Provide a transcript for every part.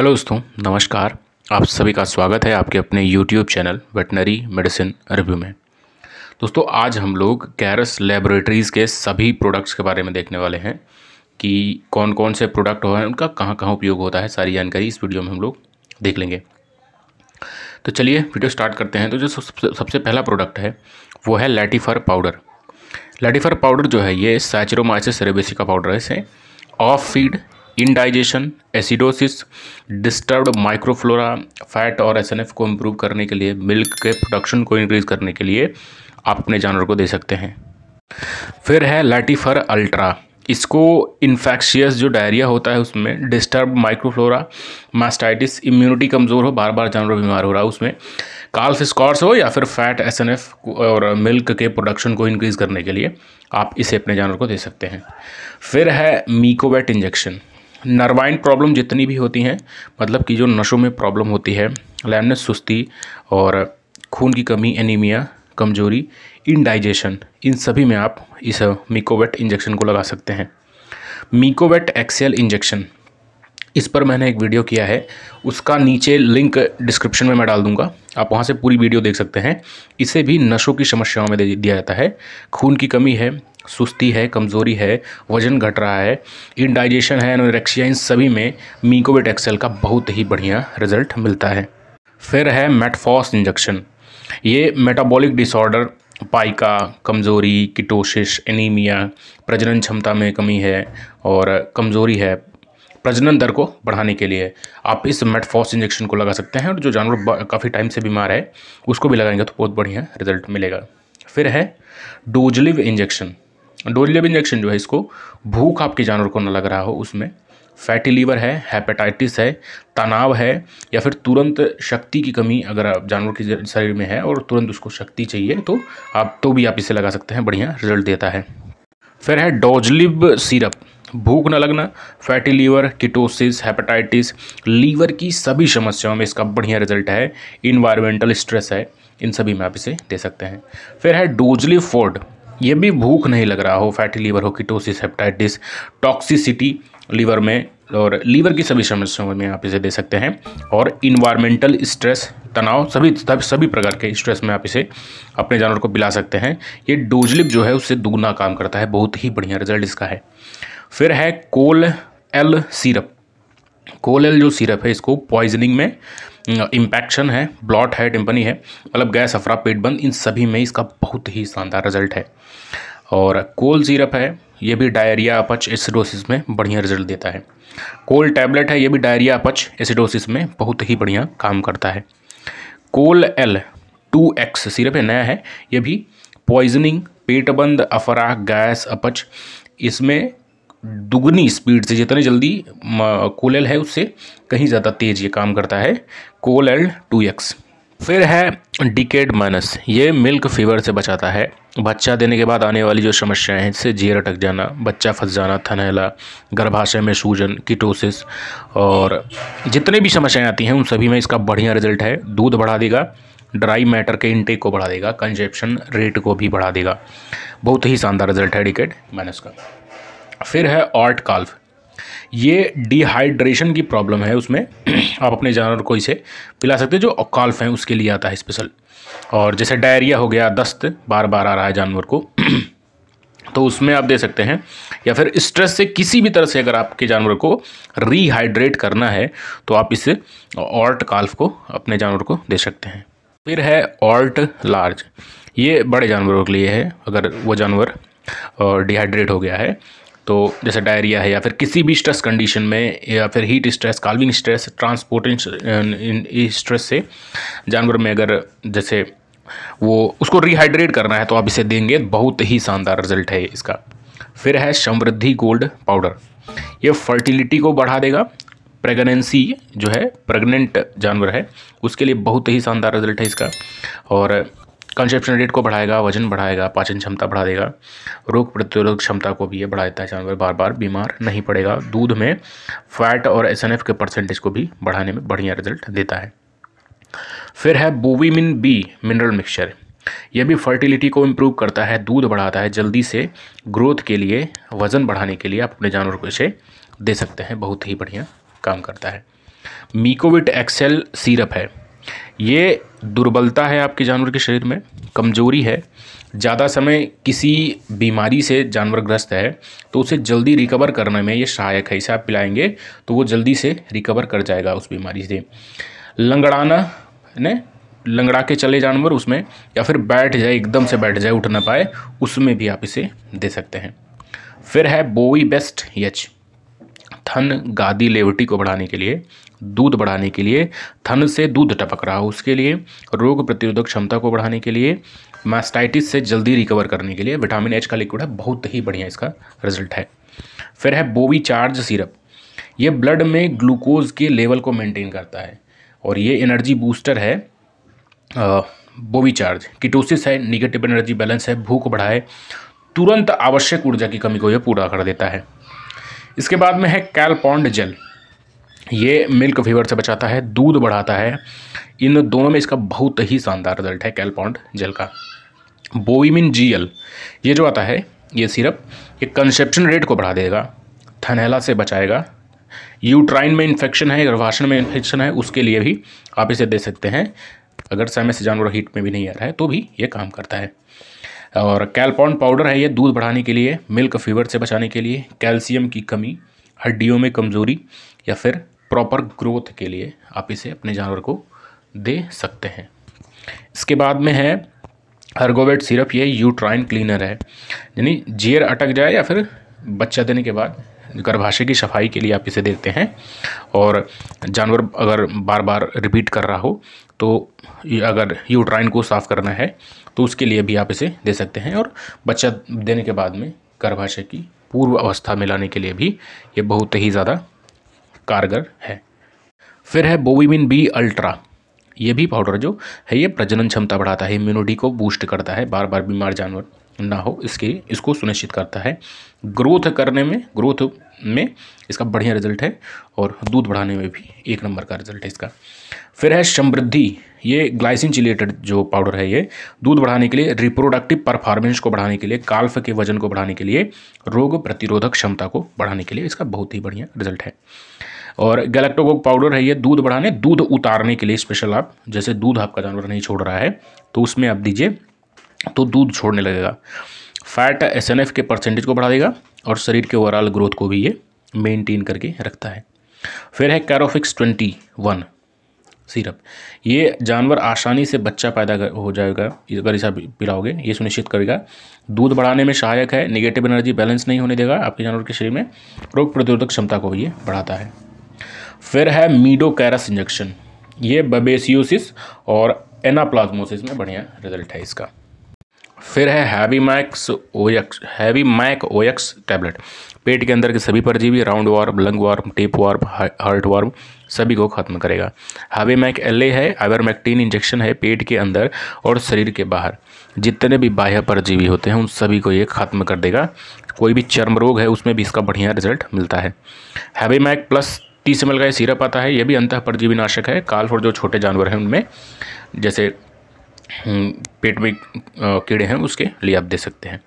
hello दोस्तों नमस्कार आप सभी का स्वागत है आपके अपने YouTube channel veterinary medicine review में दोस्तों आज हम लोग कैरस लेबोरेटरीज़ के सभी प्रोडक्ट्स के बारे में देखने वाले हैं कि कौन कौन से प्रोडक्ट हो हैं उनका कहाँ कहाँ उपयोग होता है सारी जानकारी इस वीडियो में हम लोग देख लेंगे तो चलिए वीडियो स्टार्ट करते हैं तो जो सबसे पहला प्रोडक्ट है वो है लेटिफर पाउडर लेटिफर पाउडर जो है ये सैचरोमाइसिस रेबेसी का पाउडर है इसे off feed indigestion acidosis disturbed microflora fat और एसएनएफ को इम्प्रूव करने के लिए मिल्क के प्रोडक्शन को इंक्रीज़ करने के लिए आप अपने जानवर को दे सकते हैं फिर है लैटिफर अल्ट्रा इसको इन्फेक्शियस जो डायरिया होता है उसमें डिस्टर्ब माइक्रोफ्लोरा मास्टाइटिस इम्यूनिटी कमज़ोर हो बार बार जानवर बीमार हो रहा है उसमें काल्फ स्कॉर्स हो या फिर फैट एस और मिल्क के प्रोडक्शन को इंक्रीज़ करने के लिए आप इसे अपने जानवर को दे सकते हैं फिर है मीकोवेट इंजेक्शन नर्वाइन प्रॉब्लम जितनी भी होती हैं मतलब कि जो नशों में प्रॉब्लम होती है लैमनेस सुस्ती और खून की कमी एनीमिया कमजोरी इनडाइजेशन इन सभी में आप इस मिकोवेट इंजेक्शन को लगा सकते हैं मिकोवेट एक्सेल इंजेक्शन इस पर मैंने एक वीडियो किया है उसका नीचे लिंक डिस्क्रिप्शन में मैं डाल दूंगा आप वहाँ से पूरी वीडियो देख सकते हैं इसे भी नशों की समस्याओं में दे दिया जाता है खून की कमी है सुस्ती है कमज़ोरी है वजन घट रहा है इनडाइजेशन है एनोरेक्सिया इन सभी में मीकोवेट एक्सेल का बहुत ही बढ़िया रिजल्ट मिलता है फिर है मेटफॉस इंजेक्शन ये मेटाबॉलिक डिसऑर्डर पाइका कमज़ोरी किटोशिश एनीमिया प्रजनन क्षमता में कमी है और कमज़ोरी है प्रजनन दर को बढ़ाने के लिए आप इस मेटफॉस इंजेक्शन को लगा सकते हैं और जो जानवर काफ़ी टाइम से बीमार है उसको भी लगाएंगे तो बहुत बढ़िया रिजल्ट मिलेगा फिर है डोजलिव इंजेक्शन डोरलेब इंजेक्शन जो है इसको भूख आपके जानवर को ना लग रहा हो उसमें फैटी लीवर है हेपेटाइटिस है तनाव है या फिर तुरंत शक्ति की कमी अगर आप जानवर के शरीर में है और तुरंत उसको शक्ति चाहिए तो आप तो भी आप इसे लगा सकते हैं बढ़िया रिजल्ट देता है फिर है डोजलिब सिरप भूख न लगना fatty liver ketosis hepatitis liver की सभी समस्याओं में इसका बढ़िया रिजल्ट है इन्वायरमेंटल स्ट्रेस है इन सभी में आप इसे दे सकते हैं फिर है डोजली फोर्ड ये भी भूख नहीं लग रहा हो फैटी लीवर हो किटोसिस हेपटाइटिस टॉक्सिसिटी लीवर में और लीवर की सभी समस्याओं में आप इसे दे सकते हैं और इन्वायरमेंटल स्ट्रेस तनाव सभी सभी प्रकार के स्ट्रेस में आप इसे अपने जानवर को पिला सकते हैं ये डोजलिप जो है उससे दुगना काम करता है बहुत ही बढ़िया रिजल्ट इसका है फिर है कोल एल सीरप कोल एल जो सीरप है इसको पॉइजनिंग में इम्पैक्शन है ब्लॉट है टिम्पनी है मतलब गैस अफरा पेट बंद इन सभी में इसका बहुत ही शानदार रिजल्ट है और कोल सीरप है ये भी डायरिया अपच एसिडोसिस में बढ़िया रिजल्ट देता है कोल टैबलेट है ये भी डायरिया अपच एसिडोसिस में बहुत ही बढ़िया काम करता है कोल एल टू एक्स सिरप है नया है ये भी पॉइजनिंग पेटबंद अफरा गैस अपच इसमें दुगनी स्पीड से जितनी जल्दी कोलेल है उससे कहीं ज़्यादा तेज़ ये काम करता है कोल एल टू एक्स फिर है डिकेड माइनस ये मिल्क फीवर से बचाता है बच्चा देने के बाद आने वाली जो समस्याएं हैं जैसे जीर अटक जाना बच्चा फंस जाना थनैला गर्भाशय में सूजन कीटोसिस और जितने भी समस्याएं आती हैं उन सभी में इसका बढ़िया रिजल्ट है दूध बढ़ा देगा ड्राई मैटर के इनटेक को बढ़ा देगा कंजेप्शन रेट को भी बढ़ा देगा बहुत ही शानदार रिजल्ट है डिकेड माइनस का फिर है ऑर्ट काल्फ ये डिहाइड्रेशन की प्रॉब्लम है उसमें आप अपने जानवर को इसे पिला सकते हैं जो अकाल्फ़ हैं उसके लिए आता है स्पेशल और जैसे डायरिया हो गया दस्त बार बार आ रहा है जानवर को तो उसमें आप दे सकते हैं या फिर स्ट्रेस से किसी भी तरह से अगर आपके जानवर को रिहाइड्रेट करना है तो आप इस ऑर्ट काल्फ को अपने जानवर को दे सकते हैं फिर है ऑल्ट लार्ज ये बड़े जानवरों के लिए है अगर वो जानवर डिहाइड्रेट हो गया है तो जैसे डायरिया है या फिर किसी भी स्ट्रेस कंडीशन में या फिर heat stress calving stress transporting stress से जानवर में अगर जैसे वो उसको रिहाइड्रेट करना है तो आप इसे देंगे बहुत ही शानदार रिजल्ट है इसका फिर है समृद्धि गोल्ड पाउडर ये फर्टिलिटी को बढ़ा देगा प्रेगनेंसी जो है प्रेग्नेंट जानवर है उसके लिए बहुत ही शानदार रिजल्ट है इसका और कंसेप्शन रेट को बढ़ाएगा वजन बढ़ाएगा पाचन क्षमता बढ़ा देगा रोग प्रतिरोधक क्षमता को भी ये बढ़ा देता है जानवर बार बार बीमार नहीं पड़ेगा दूध में फैट और एस के परसेंटेज को भी बढ़ाने में बढ़िया रिजल्ट देता है फिर है बोविमिन बी मिनरल मिक्सचर यह भी फर्टिलिटी को इम्प्रूव करता है दूध बढ़ाता है जल्दी से ग्रोथ के लिए वज़न बढ़ाने के लिए आप अपने जानवर को इसे दे सकते हैं बहुत ही बढ़िया काम करता है मीकोविट एक्सेल सीरप है ये दुर्बलता है आपके जानवर के शरीर में कमज़ोरी है ज़्यादा समय किसी बीमारी से जानवर ग्रस्त है तो उसे जल्दी रिकवर करने में ये सहायक है इसे आप पिलाएंगे तो वो जल्दी से रिकवर कर जाएगा उस बीमारी से लंगड़ाना ने लंगड़ा के चले जानवर उसमें या फिर बैठ जाए एकदम से बैठ जाए उठ ना पाए उसमें भी आप इसे दे सकते हैं फिर है बोई बेस्ट यच थन गादी लेवटी को बढ़ाने के लिए दूध बढ़ाने के लिए थन से दूध टपक रहा हो उसके लिए रोग प्रतिरोधक क्षमता को बढ़ाने के लिए मास्टाइटिस से जल्दी रिकवर करने के लिए विटामिन एच का लिक्विड है बहुत ही बढ़िया इसका रिजल्ट है फिर है बोवी चार्ज सिरप ये ब्लड में ग्लूकोज के लेवल को मेंटेन करता है और ये एनर्जी बूस्टर है बोवी चार्ज किटोसिस है निगेटिव एनर्जी बैलेंस है भूख बढ़ाए तुरंत आवश्यक ऊर्जा की कमी को यह पूरा कर देता है इसके बाद में है कैलपॉन्ड जेल ये मिल्क फीवर से बचाता है दूध बढ़ाता है इन दोनों में इसका बहुत ही शानदार रिजल्ट है कैलपॉन्ड जेल का बोइमिन जी एल ये जो आता है ये सिरप ये कंसेप्शन रेट को बढ़ा देगा थनेला से बचाएगा यूट्राइन में इन्फेक्शन है गर्भाषण में इन्फेक्शन है उसके लिए भी आप इसे दे सकते हैं अगर समय से जानवर हीट में भी नहीं आ रहा है तो भी ये काम करता है और कैलपॉन्ड पाउडर है ये दूध बढ़ाने के लिए मिल्क फीवर से बचाने के लिए कैल्शियम की कमी हड्डियों में कमज़ोरी या फिर प्रॉपर ग्रोथ के लिए आप इसे अपने जानवर को दे सकते हैं इसके बाद में है हर्गोवेट सिरप ये यूट्राइन क्लीनर है यानी जेर अटक जाए या फिर बच्चा देने के बाद गर्भाशय की सफाई के लिए आप इसे देते हैं और जानवर अगर बार बार रिपीट कर रहा हो तो अगर यूट्राइन को साफ़ करना है तो उसके लिए भी आप इसे दे सकते हैं और बच्चा देने के बाद में गर्भाशय की पूर्व अवस्था में लाने के लिए भी ये बहुत ही ज़्यादा कारगर है फिर है बोविमिन बी अल्ट्रा ये भी पाउडर जो है ये प्रजनन क्षमता बढ़ाता है इम्यूनिटी को बूस्ट करता है बार बार बीमार जानवर ना हो इसके इसको सुनिश्चित करता है ग्रोथ करने में ग्रोथ में इसका बढ़िया रिजल्ट है और दूध बढ़ाने में भी एक नंबर का रिजल्ट है इसका फिर है समृद्धि ये ग्लाइसिन चिलेटेड जो पाउडर है ये दूध बढ़ाने के लिए रिप्रोडक्टिव परफॉर्मेंस को बढ़ाने के लिए काल्फ के वजन को बढ़ाने के लिए रोग प्रतिरोधक क्षमता को बढ़ाने के लिए इसका बहुत ही बढ़िया रिजल्ट है और गैलेक्टोगोक पाउडर है ये दूध बढ़ाने दूध उतारने के लिए स्पेशल आप जैसे दूध आपका जानवर नहीं छोड़ रहा है तो उसमें आप दीजिए तो दूध छोड़ने लगेगा फैट एस के परसेंटेज को बढ़ा देगा और शरीर के ओवरऑल ग्रोथ को भी ये मेनटेन करके रखता है फिर है कैरोफिक्स ट्वेंटी वन सिरप ये जानवर आसानी से बच्चा पैदा हो जाएगा अगर इसे पिलाओगे ये सुनिश्चित करेगा दूध बढ़ाने में सहायक है निगेटिव एनर्जी बैलेंस नहीं होने देगा आपके जानवर के शरीर में रोग प्रतिरोधक क्षमता को ये बढ़ाता है फिर है मीडोकैरस इंजेक्शन ये बबेसियोसिस और एनाप्लाज्मोसिस में बढ़िया रिजल्ट है इसका फिर है heavy max OX heavy mac OX tablet पेट के अंदर के सभी परजीवी round worm lung worm tape worm heart worm सभी को खत्म करेगा हैवी मैक एल है आइवरमैक्टीन इंजेक्शन है पेट के अंदर और शरीर के बाहर जितने भी बाह्य परजीवी होते हैं उन सभी को ये खत्म कर देगा कोई भी चर्म रोग है उसमें भी इसका बढ़िया रिजल्ट मिलता है हैवी मैक प्लस टी सिमल का ये सीरप आता है ये भी अंतः परजीवी नाशक है काल फॉर जो छोटे जानवर हैं उनमें जैसे हम्म, पेट में कीड़े हैं उसके लिए आप दे सकते हैं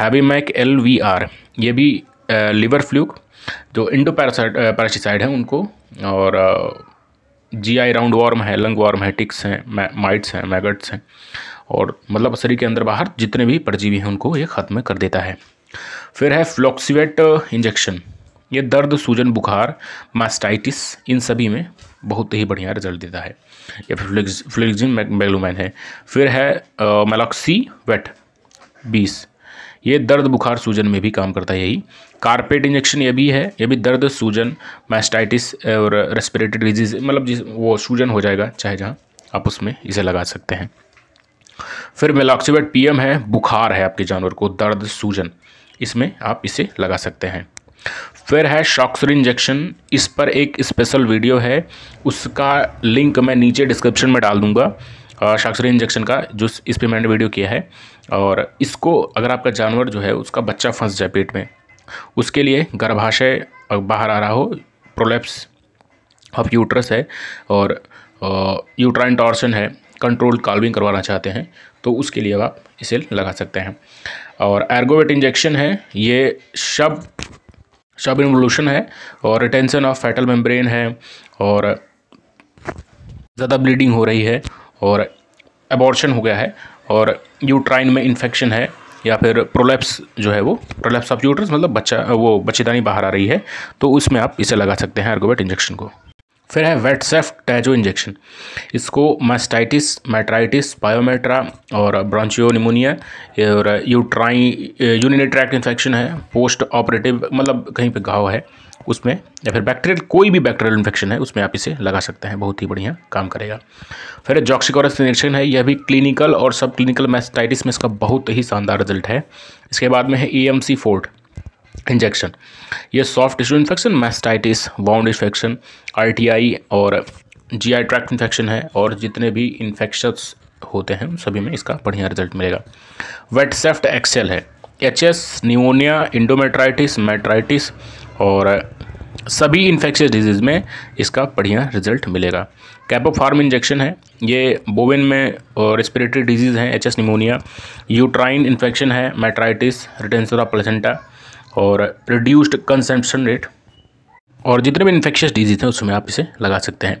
heavy mac L V R ये भी लिवर फ्लूक जो इंडो पैरासाइड पैरासीसाइड हैं उनको और जी आई राउंड वार्म है लंग वार्म है टिक्स हैं माइट्स हैं मैगट्स हैं और मतलब शरीर के अंदर बाहर जितने भी परजीवी हैं उनको ये ख़त्म कर देता है फिर है फ्लॉक्सीवेट इंजेक्शन ये दर्द सूजन बुखार मास्टाइटिस इन सभी में बहुत ही बढ़िया रिजल्ट देता है ये फ्लिक्जिन मेगलोमैन है फिर है मेलॉक्सी वेट बीस ये दर्द बुखार सूजन में भी काम करता है यही कारपेट इंजेक्शन ये भी है ये भी दर्द सूजन मैस्टाइटिस और रेस्पिरेटरी डिजीज मतलब जिस वो सूजन हो जाएगा चाहे जहाँ आप उसमें इसे लगा सकते हैं फिर मेलाक्सीवेट पीएम है बुखार है आपके जानवर को दर्द सूजन इसमें आप इसे लगा सकते हैं फिर है शॉक्सर इंजेक्शन इस पर एक स्पेशल वीडियो है उसका लिंक मैं नीचे डिस्क्रिप्शन में डाल दूंगा शॉक्सर इंजेक्शन का जो इस पर मैंने वीडियो किया है और इसको अगर आपका जानवर जो है उसका बच्चा फंस जाए पेट में उसके लिए गर्भाशय बाहर आ रहा हो प्रोलेप्स ऑफ यूट्रस है और यूट्राइन टॉर्शन है कंट्रोल काल्विंग करवाना चाहते हैं तो उसके लिए आप इसे लगा सकते हैं और एर्गोवेट इंजेक्शन है ये शब सब इन्वोल्यूशन है और रिटेंशन ऑफ फैटल मेम्ब्रेन है और ज़्यादा ब्लीडिंग हो रही है और एबॉर्शन हो गया है और यूट्राइन में इन्फेक्शन है या फिर प्रोलेप्स जो है वो प्रोलेप्स ऑफ यूट्रस मतलब बच्चा वो बच्चेदानी बाहर आ रही है तो उसमें आप इसे लगा सकते हैं आर्गोबेट इंजेक्शन को फिर है वेटसेफ टैजो इंजेक्शन इसको मास्टाइटिस मैट्राइटिस बायोमेट्रा और ब्रांचियो निमोनिया और यूट्राई यूनिट ट्रैक्ट इन्फेक्शन है पोस्ट ऑपरेटिव मतलब कहीं पे घाव है उसमें या फिर बैक्टीरियल कोई भी बैक्टीरियल इन्फेक्शन है उसमें आप इसे लगा सकते हैं बहुत ही बढ़िया काम करेगा फिर जॉक्सिकोरस इंजेक्शन है यह भी क्लिनिकल और सब क्लिनिकल मैस्टाइटिस में इसका बहुत ही शानदार रिजल्ट है इसके बाद में है E M C forte injection ये soft tissue infection mastitis wound infection RTI और जीआई ट्रैक्ट इन्फेक्शन है और जितने भी इन्फेक्शस होते हैं सभी में इसका बढ़िया रिजल्ट मिलेगा वेट सेफ्ट एक्सेल है H S pneumonia endometritis metritis और सभी इन्फेक्शियस डिजीज़ में इसका बढ़िया रिजल्ट मिलेगा कैपोफार्म इंजेक्शन है ये बोविन में रेस्पिरेटरी डिजीज़ हैं H S pneumonia uterine infection है मेट्राइटिस रिटेंसोरा प्लेसेंटा और रिड्यूस्ड कंसम्पन रेट और जितने भी इन्फेक्शियस डिजीज हैं उसमें आप इसे लगा सकते हैं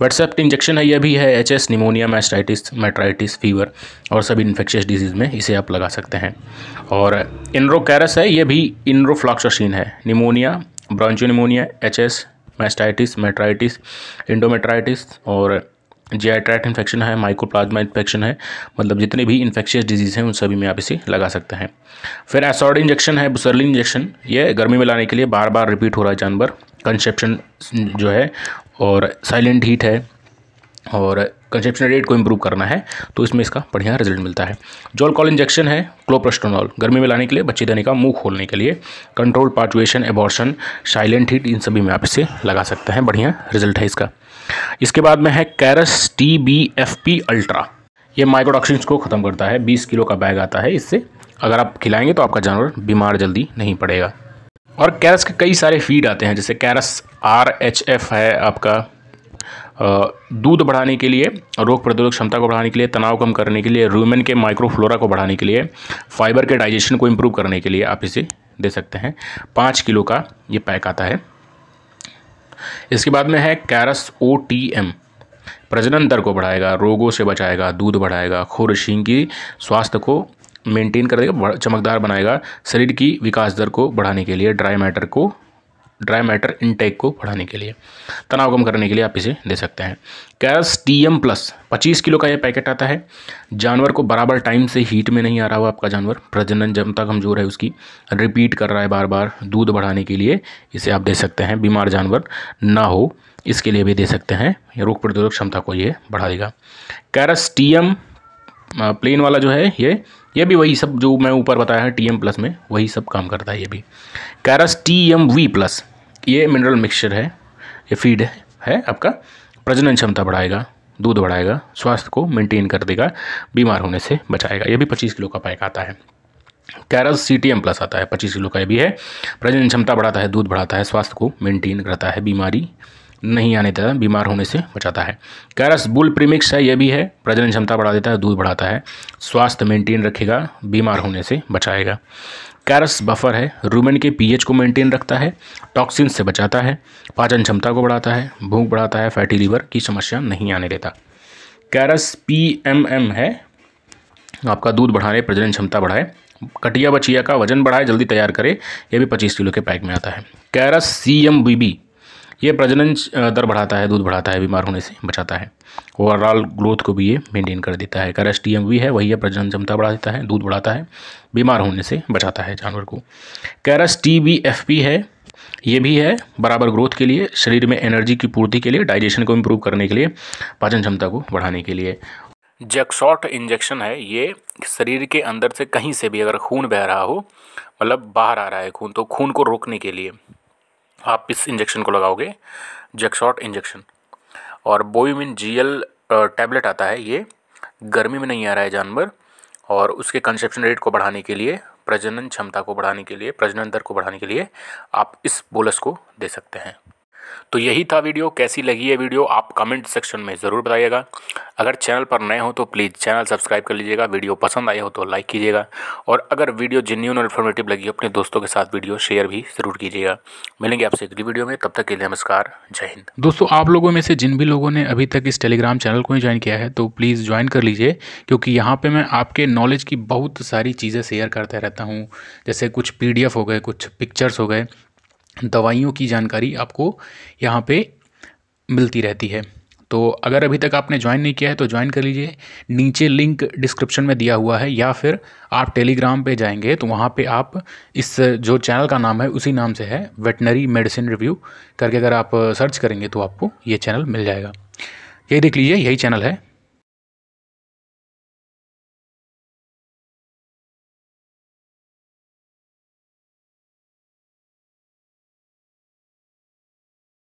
व्हाट्सएप इंजेक्शन है यह भी है H S pneumonia mastitis metritis fever और सभी इन्फेक्शियस डिजीज़ में इसे आप लगा सकते हैं और इनरोकैरस है यह भी इनरोफ्लॉक्सोशीन है pneumonia bronchopneumonia H S mastitis metritis endometritis और जी आई इन्फेक्शन है माइक्रोप्लाज्मा इन्फेक्शन है मतलब जितने भी इन्फेक्शियस डिजीज़ हैं उन सभी में आप इसे लगा सकते हैं फिर एसॉर्ड इंजेक्शन है बुसरली इंजेक्शन ये गर्मी में लाने के लिए बार बार रिपीट हो रहा है जानवर कंसेप्शन जो है और साइलेंट हीट है और कंसेप्शन रेट को इम्प्रूव करना है तो इसमें इसका बढ़िया रिजल्ट मिलता है जोल कॉल इंजेक्शन है क्लोप्रस्टोनॉल गर्मी में लाने के लिए बच्चे देने का मुंह खोलने के लिए control parturition abortion silent heat इन सभी में आप इसे लगा सकते हैं बढ़िया रिजल्ट है इसका इसके बाद में है कैरस T B F P ultra ये माइक्रोडॉक्सिन को ख़त्म करता है 20 किलो का बैग आता है इससे अगर आप खिलाएंगे तो आपका जानवर बीमार जल्दी नहीं पड़ेगा और कैरस के कई सारे फीड आते हैं जैसे कैरस आर एच एफ है आपका दूध बढ़ाने के लिए रोग प्रतिरोधक क्षमता को बढ़ाने के लिए तनाव कम करने के लिए रूमेन के माइक्रोफ्लोरा को बढ़ाने के लिए फाइबर के डाइजेशन को इम्प्रूव करने के लिए आप इसे दे सकते हैं पाँच किलो का ये पैक आता है इसके बाद में है कैरस ओ टी एम प्रजनन दर को बढ़ाएगा रोगों से बचाएगा दूध बढ़ाएगा खुरशींग की स्वास्थ्य को मेंटेन कर चमकदार बनाएगा शरीर की विकास दर को बढ़ाने के लिए ड्राई मैटर को ड्राई मैटर इनटेक को बढ़ाने के लिए तनाव कम करने के लिए आप इसे दे सकते हैं कैस टी एम प्लस पच्चीस किलो का यह पैकेट आता है जानवर को बराबर टाइम से हीट में नहीं आ रहा हुआ आपका जानवर प्रजनन क्षमता कमज़ोर है उसकी रिपीट कर रहा है बार बार दूध बढ़ाने के लिए इसे आप दे सकते हैं बीमार जानवर ना हो इसके लिए भी दे सकते हैं रोग प्रतिरोधक क्षमता को ये बढ़ा देगा कैरस्टियम प्लेन वाला जो है ये ये भी वही सब जो मैं ऊपर बताया है टी एम प्लस में वही सब काम करता है ये भी कैरस टी एम वी प्लस ये मिनरल मिक्सचर है ये फीड है, है आपका प्रजनन क्षमता बढ़ाएगा दूध बढ़ाएगा स्वास्थ्य को मेंटेन कर देगा बीमार होने से बचाएगा ये भी पच्चीस किलो का पैक आता है कैरस सी टी एम प्लस आता है पच्चीस किलो का ये भी है प्रजनन क्षमता बढ़ाता है दूध बढ़ाता है स्वास्थ्य को मेंटेन करता है बीमारी नहीं आने देता बीमार होने से बचाता है कैरस बुल प्रीमिक्स है यह भी है प्रजनन क्षमता बढ़ा देता है दूध बढ़ाता है स्वास्थ्य मेंटेन रखेगा बीमार होने से बचाएगा कैरस बफर है रूमेन के पीएच को मेंटेन रखता है टॉक्सिन से बचाता है पाचन क्षमता को बढ़ाता है भूख बढ़ाता है फैटी लीवर की समस्या नहीं आने देता कैरस पी एम एम है आपका दूध बढ़ाने प्रजनन क्षमता बढ़ाए कटिया बचिया का वजन बढ़ाए जल्दी तैयार करे यह भी पच्चीस किलो के पैक में आता है कैरस सी एम बी बी ये प्रजनन दर बढ़ाता है दूध बढ़ाता है बीमार होने से बचाता है ओवरऑल ग्रोथ को भी ये मेंटेन कर देता है कैरेस टी भी है वही है प्रजनन क्षमता बढ़ा देता है दूध बढ़ाता है बीमार होने से बचाता है जानवर को कैरस टी बी एफ पी है ये भी है बराबर ग्रोथ के लिए शरीर में एनर्जी की पूर्ति के लिए डाइजेशन को इम्प्रूव करने के लिए पाचन क्षमता को बढ़ाने के लिए जैकसॉट इंजेक्शन है ये शरीर के अंदर से कहीं से भी अगर खून बह रहा हो मतलब बाहर आ रहा है खून तो खून को रोकने के लिए आप इस इंजेक्शन को लगाओगे जैक्सॉट इंजेक्शन और बोयूमिन जी एल टैबलेट आता है ये गर्मी में नहीं आ रहा है जानवर और उसके कंसेप्शन रेट को बढ़ाने के लिए प्रजनन क्षमता को बढ़ाने के लिए प्रजनन दर को बढ़ाने के लिए आप इस बोलस को दे सकते हैं तो यही था वीडियो कैसी लगी है वीडियो आप कमेंट सेक्शन में ज़रूर बताइएगा अगर चैनल पर नए हो तो प्लीज़ चैनल सब्सक्राइब कर लीजिएगा वीडियो पसंद आई हो तो लाइक कीजिएगा और अगर वीडियो जिन्यून और इन्फॉर्मेटिव लगी हो अपने दोस्तों के साथ वीडियो शेयर भी ज़रूर कीजिएगा मिलेंगे आपसे अगली वीडियो में तब तक के लिए नमस्कार जय हिंद दोस्तों आप लोगों में से जिन भी लोगों ने अभी तक इस टेलीग्राम चैनल को ही ज्वाइन किया है तो प्लीज़ ज्वाइन कर लीजिए क्योंकि यहाँ पर मैं आपके नॉलेज की बहुत सारी चीज़ें शेयर करता रहता हूँ जैसे कुछ पी हो गए कुछ पिक्चर्स हो गए दवाइयों की जानकारी आपको यहाँ पे मिलती रहती है तो अगर अभी तक आपने ज्वाइन नहीं किया है तो ज्वाइन कर लीजिए नीचे लिंक डिस्क्रिप्शन में दिया हुआ है या फिर आप टेलीग्राम पे जाएंगे तो वहाँ पे आप इस जो चैनल का नाम है उसी नाम से है वेटनरी मेडिसिन रिव्यू करके अगर आप सर्च करेंगे तो आपको ये चैनल मिल जाएगा यही देख लीजिए यही चैनल है